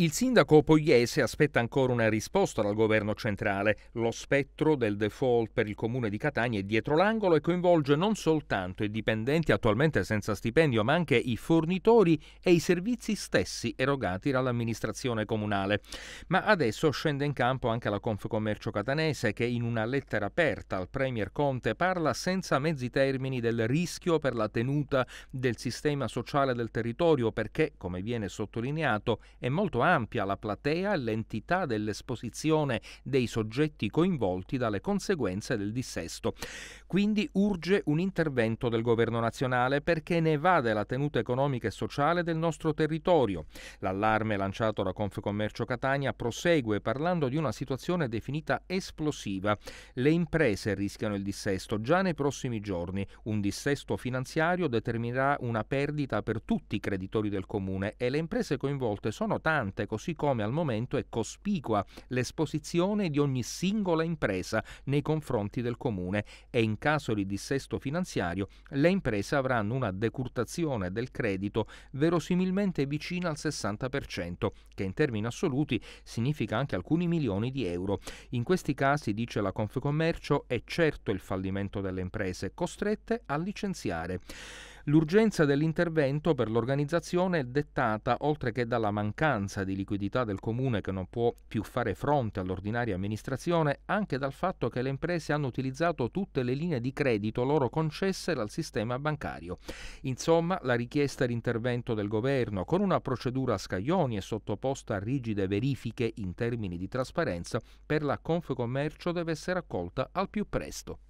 Il sindaco Pogliese aspetta ancora una risposta dal governo centrale. Lo spettro del default per il comune di Catania è dietro l'angolo e coinvolge non soltanto i dipendenti attualmente senza stipendio, ma anche i fornitori e i servizi stessi erogati dall'amministrazione comunale. Ma adesso scende in campo anche la Confcommercio catanese che in una lettera aperta al Premier Conte parla senza mezzi termini del rischio per la tenuta del sistema sociale del territorio perché, come viene sottolineato, è molto ampio ampia la platea e l'entità dell'esposizione dei soggetti coinvolti dalle conseguenze del dissesto. Quindi urge un intervento del governo nazionale perché ne va della tenuta economica e sociale del nostro territorio. L'allarme lanciato da Confcommercio Catania prosegue parlando di una situazione definita esplosiva. Le imprese rischiano il dissesto già nei prossimi giorni. Un dissesto finanziario determinerà una perdita per tutti i creditori del comune e le imprese coinvolte sono tante forte, così come al momento è cospicua l'esposizione di ogni singola impresa nei confronti del Comune e in caso di dissesto finanziario le imprese avranno una decurtazione del credito verosimilmente vicina al 60%, che in termini assoluti significa anche alcuni milioni di euro. In questi casi, dice la Confcommercio, è certo il fallimento delle imprese costrette a licenziare. L'urgenza dell'intervento per l'organizzazione è dettata, oltre che dalla mancanza di liquidità del comune che non può più fare fronte all'ordinaria amministrazione, anche dal fatto che le imprese hanno utilizzato tutte le linee di credito loro concesse dal sistema bancario. Insomma, la richiesta di intervento del governo, con una procedura a scaglioni e sottoposta a rigide verifiche in termini di trasparenza, per la Confcommercio deve essere accolta al più presto.